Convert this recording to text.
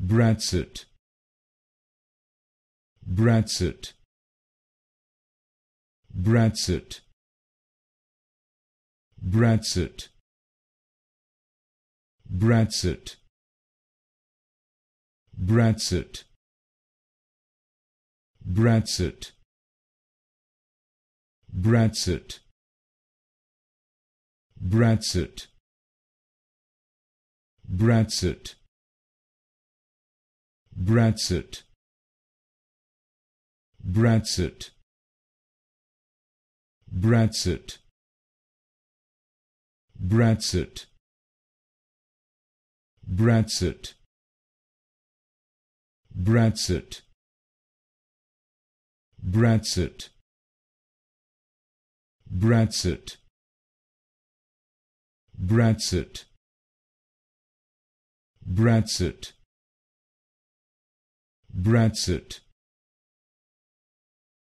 Brexit Brexit Brexit Brexit Brexit Brexit Brexit Brexit Brexit Brexit Brexit Brexit Brexit Brexit Brexit Brexit Brexit Brexit Brexit Brexit Bradsuit